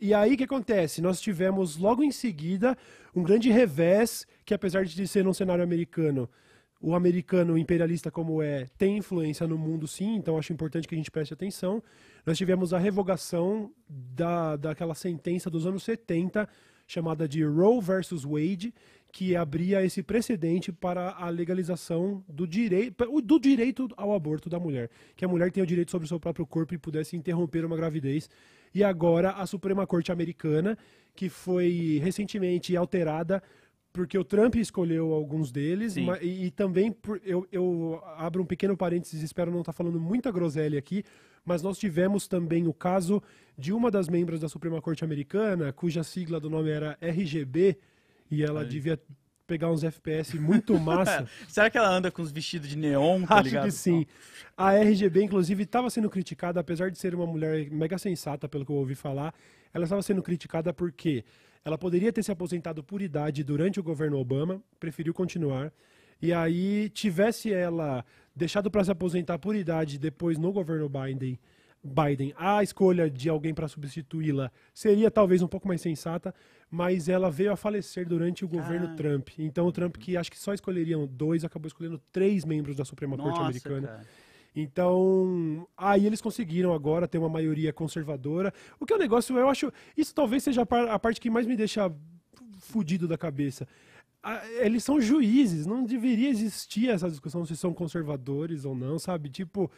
E aí o que acontece? Nós tivemos logo em seguida um grande revés, que apesar de ser um cenário americano, o americano imperialista como é, tem influência no mundo sim, então acho importante que a gente preste atenção. Nós tivemos a revogação da, daquela sentença dos anos 70, chamada de Roe versus Wade, que abria esse precedente para a legalização do direito, do direito ao aborto da mulher, que a mulher tem o direito sobre o seu próprio corpo e pudesse interromper uma gravidez. E agora a Suprema Corte Americana, que foi recentemente alterada porque o Trump escolheu alguns deles mas, e, e, também por, eu, eu, abro um pequeno parênteses, espero não estar tá falando muita groselha aqui, mas nós tivemos também o caso de uma das membros da Suprema Corte Americana, cuja sigla do nome era RGB, e ela Aí. devia pegar uns FPS muito massa. Será que ela anda com os vestidos de neon, tá Acho ligado? que sim. A RGB, inclusive, estava sendo criticada, apesar de ser uma mulher mega sensata, pelo que eu ouvi falar, ela estava sendo criticada porque ela poderia ter se aposentado por idade durante o governo Obama, preferiu continuar. E aí, tivesse ela deixado para se aposentar por idade depois no governo Biden Biden. A escolha de alguém para substituí-la seria talvez um pouco mais sensata, mas ela veio a falecer durante o governo ah. Trump. Então o Trump, que acho que só escolheriam dois, acabou escolhendo três membros da Suprema Nossa, Corte Americana. Cara. Então, aí eles conseguiram agora ter uma maioria conservadora. O que é um negócio, eu acho, isso talvez seja a parte que mais me deixa fudido da cabeça eles são juízes, não deveria existir essa discussão se são conservadores ou não, sabe? Tipo,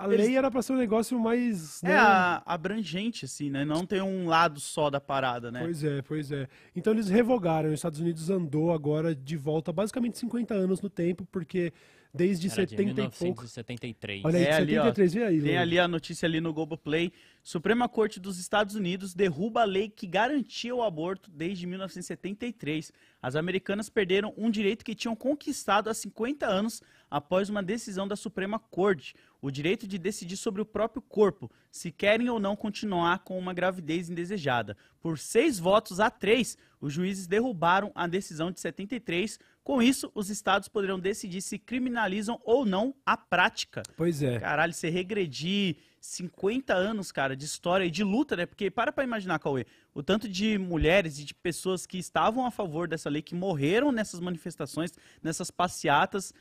a eles... lei era para ser um negócio mais. É, né... É, abrangente, assim, né? Não tem um lado só da parada, né? Pois é, pois é. Então eles revogaram. Os Estados Unidos andou agora de volta, basicamente 50 anos no tempo, porque desde Era 70 de 1973. Olha aí, é, 73, ali, ó, aí, Tem ali a notícia ali no Globoplay. Suprema Corte dos Estados Unidos derruba a lei que garantia o aborto desde 1973. As americanas perderam um direito que tinham conquistado há 50 anos após uma decisão da Suprema Corte, o direito de decidir sobre o próprio corpo, se querem ou não continuar com uma gravidez indesejada. Por seis votos a três, os juízes derrubaram a decisão de 73. Com isso, os estados poderão decidir se criminalizam ou não a prática. Pois é. Caralho, você regredir 50 anos, cara, de história e de luta, né? Porque para pra imaginar, Cauê, o tanto de mulheres e de pessoas que estavam a favor dessa lei, que morreram nessas manifestações, nessas passeatas,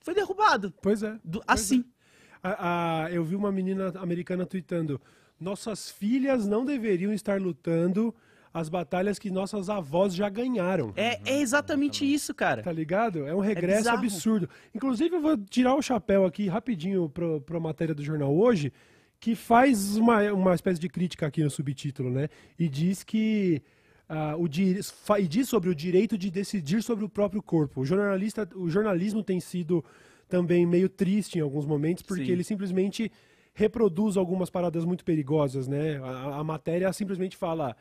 foi derrubado. Pois é. Do, pois assim. É. A, a, eu vi uma menina americana tweetando: nossas filhas não deveriam estar lutando as batalhas que nossas avós já ganharam. É, é uhum, exatamente isso, cara. Tá ligado? É um é regresso é absurdo. Inclusive, eu vou tirar o chapéu aqui rapidinho pro, pro matéria do jornal hoje, que faz uma, uma espécie de crítica aqui no subtítulo, né? E diz que. Uh, o e diz sobre o direito de decidir sobre o próprio corpo. O, jornalista, o jornalismo tem sido também meio triste em alguns momentos, porque Sim. ele simplesmente reproduz algumas paradas muito perigosas, né? A, a matéria simplesmente fala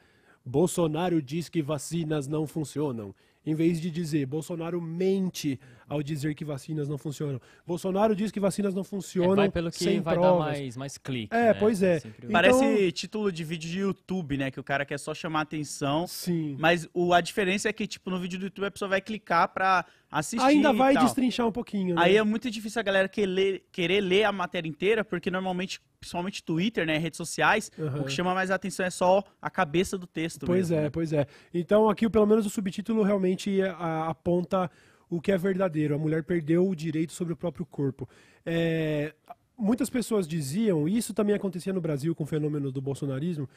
Bolsonaro diz que vacinas não funcionam. Em vez de dizer, Bolsonaro mente ao dizer que vacinas não funcionam. Bolsonaro diz que vacinas não funcionam. É, vai pelo que sem vai provas. dar mais, mais clique. É, né? pois é. Assim, então Parece título de vídeo de YouTube, né? Que o cara quer só chamar atenção. Sim. Mas o, a diferença é que, tipo, no vídeo do YouTube a pessoa vai clicar pra assistir. Ainda vai destrinchar um pouquinho. Né? Aí é muito difícil a galera querer, querer ler a matéria inteira, porque normalmente principalmente Twitter, né, redes sociais, uhum. o que chama mais atenção é só a cabeça do texto. Pois mesmo, é, né? pois é. Então aqui pelo menos o subtítulo realmente é, aponta o que é verdadeiro. A mulher perdeu o direito sobre o próprio corpo. É, muitas pessoas diziam, e isso também acontecia no Brasil com o fenômeno do bolsonarismo,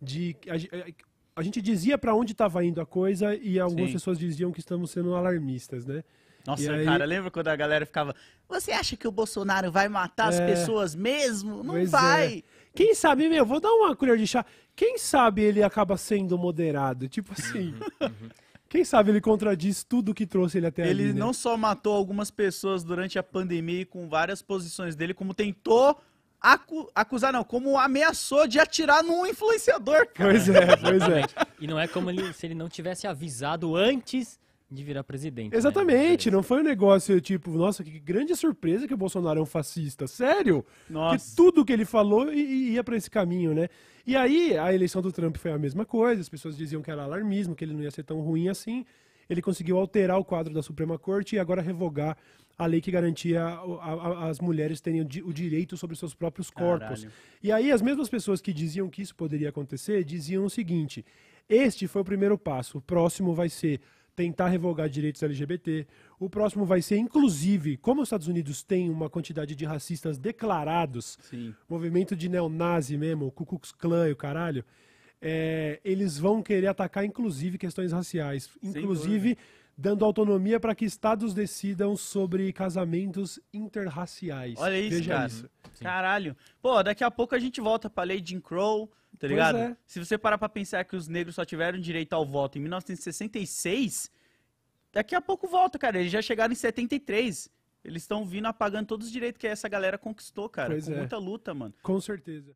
de a, é, a gente dizia para onde estava indo a coisa e algumas Sim. pessoas diziam que estamos sendo alarmistas, né? Nossa, aí... cara, lembra quando a galera ficava. Você acha que o Bolsonaro vai matar as é. pessoas mesmo? Não pois é. vai. É. Quem sabe, meu, vou dar uma colher de chá. Quem sabe ele acaba sendo moderado? Tipo assim. Uhum, uhum. Quem sabe ele contradiz tudo que trouxe ele até ele ali. Ele né? não só matou algumas pessoas durante a pandemia e com várias posições dele, como tentou acu acusar, não, como ameaçou de atirar num influenciador, cara. Pois é, pois é. e não é como ele, se ele não tivesse avisado antes de virar presidente. Né? Exatamente, né? não foi um negócio tipo, nossa, que grande surpresa que o Bolsonaro é um fascista. Sério? Nossa. Que tudo que ele falou ia para esse caminho, né? E aí a eleição do Trump foi a mesma coisa, as pessoas diziam que era alarmismo, que ele não ia ser tão ruim assim. Ele conseguiu alterar o quadro da Suprema Corte e agora revogar a lei que garantia a, a, as mulheres terem o, direito sobre seus próprios corpos. Caralho. E aí as mesmas pessoas que diziam que isso poderia acontecer diziam o seguinte: este foi o primeiro passo, o próximo vai ser tentar revogar direitos LGBT. O próximo vai ser, inclusive, como os Estados Unidos têm uma quantidade de racistas declarados, Sim. movimento de neonazi mesmo, Ku Klux Klan e o caralho, é, eles vão querer atacar, inclusive, questões raciais. Inclusive, dando autonomia para que estados decidam sobre casamentos interraciais. Olha isso, Veja cara. Isso. Caralho. Pô, daqui a pouco a gente volta para a lei Jim Crow, Tá ligado? É. Se você parar pra pensar que os negros só tiveram direito ao voto em 1966, daqui a pouco volta, cara. Eles já chegaram em 73. Eles estão vindo apagando todos os direitos que essa galera conquistou, cara. Pois com é. muita luta, mano. Com certeza.